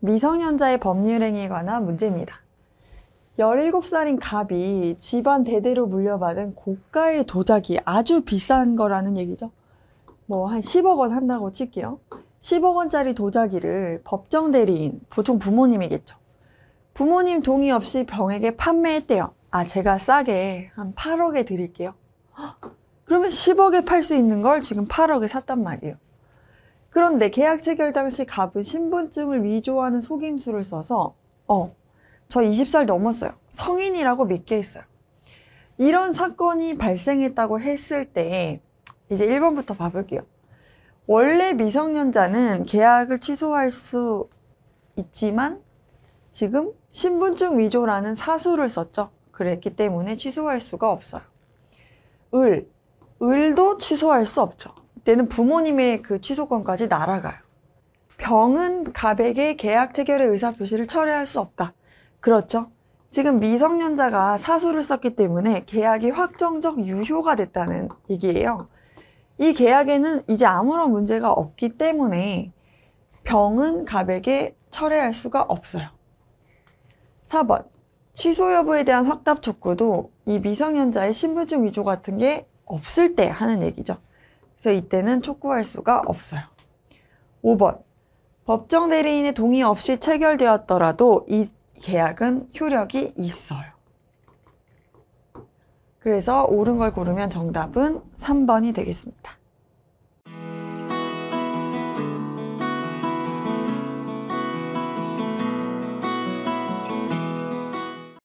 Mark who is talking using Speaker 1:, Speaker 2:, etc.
Speaker 1: 미성년자의 법률행위에 관한 문제입니다. 17살인 갑이 집안 대대로 물려받은 고가의 도자기 아주 비싼 거라는 얘기죠. 뭐 한 10억 원 한다고 칠게요. 10억 원짜리 도자기를 법정 대리인, 보통 부모님이겠죠. 부모님 동의 없이 병에게 판매했대요. 아, 제가 싸게 한 8억에 드릴게요. 그러면 10억에 팔 수 있는 걸 지금 8억에 샀단 말이에요. 그런데 계약 체결 당시 갑은 신분증을 위조하는 속임수를 써서 어, 저 20살 넘었어요. 성인이라고 믿게 했어요. 이런 사건이 발생했다고 했을 때 이제 1번부터 봐볼게요. 원래 미성년자는 계약을 취소할 수 있지만 지금 신분증 위조라는 사수를 썼죠. 그랬기 때문에 취소할 수가 없어요. 을, 을도 취소할 수 없죠. 때는 부모님의 그 취소권까지 날아가요. 병은 갑에게 계약 체결의 의사 표시를 철회할 수 없다. 그렇죠? 지금 미성년자가 사수를 썼기 때문에 계약이 확정적 유효가 됐다는 얘기예요. 이 계약에는 이제 아무런 문제가 없기 때문에 병은 갑에게 철회할 수가 없어요. 4번. 취소 여부에 대한 확답 촉구도 이 미성년자의 신분증 위조 같은 게 없을 때 하는 얘기죠. 그래서 이때는 촉구할 수가 없어요. 5번 법정 대리인의 동의 없이 체결되었더라도 이 계약은 효력이 있어요. 그래서 옳은 걸 고르면 정답은 3번이 되겠습니다.